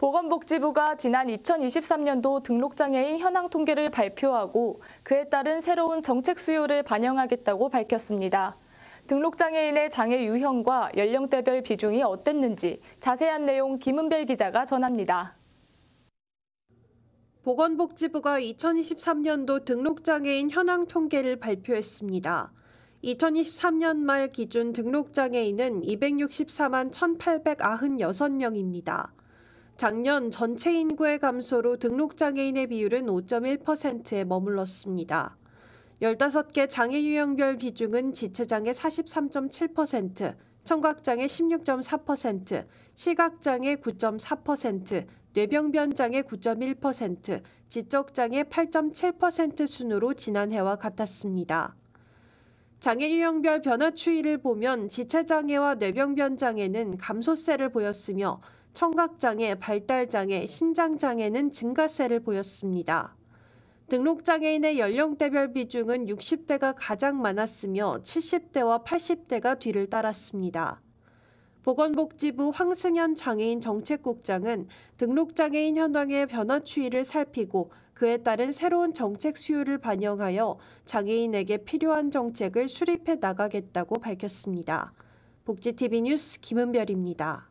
보건복지부가 지난 2023년도 등록장애인 현황 통계를 발표하고 그에 따른 새로운 정책 수요를 반영하겠다고 밝혔습니다. 등록장애인의 장애 유형과 연령대별 비중이 어땠는지 자세한 내용 김은별 기자가 전합니다. 보건복지부가 2023년도 등록장애인 현황 통계를 발표했습니다. 2023년 말 기준 등록장애인은 264만 1,896명입니다. 작년 전체 인구의 감소로 등록장애인의 비율은 5.1%에 머물렀습니다. 15개 장애 유형별 비중은 지체장애 43.7%, 청각장애 16.4%, 시각장애 9.4%, 뇌병변장애 9.1%, 지적장애 8.7% 순으로 지난해와 같았습니다. 장애 유형별 변화 추이를 보면 지체장애와 뇌병변장애는 감소세를 보였으며 청각장애, 발달장애, 신장장애는 증가세를 보였습니다. 등록장애인의 연령대별 비중은 60대가 가장 많았으며 70대와 80대가 뒤를 따랐습니다. 보건복지부 황승현 장애인 정책국장은 등록장애인 현황의 변화 추이를 살피고 그에 따른 새로운 정책 수요를 반영하여 장애인에게 필요한 정책을 수립해 나가겠다고 밝혔습니다. 복지TV 뉴스 김은별입니다.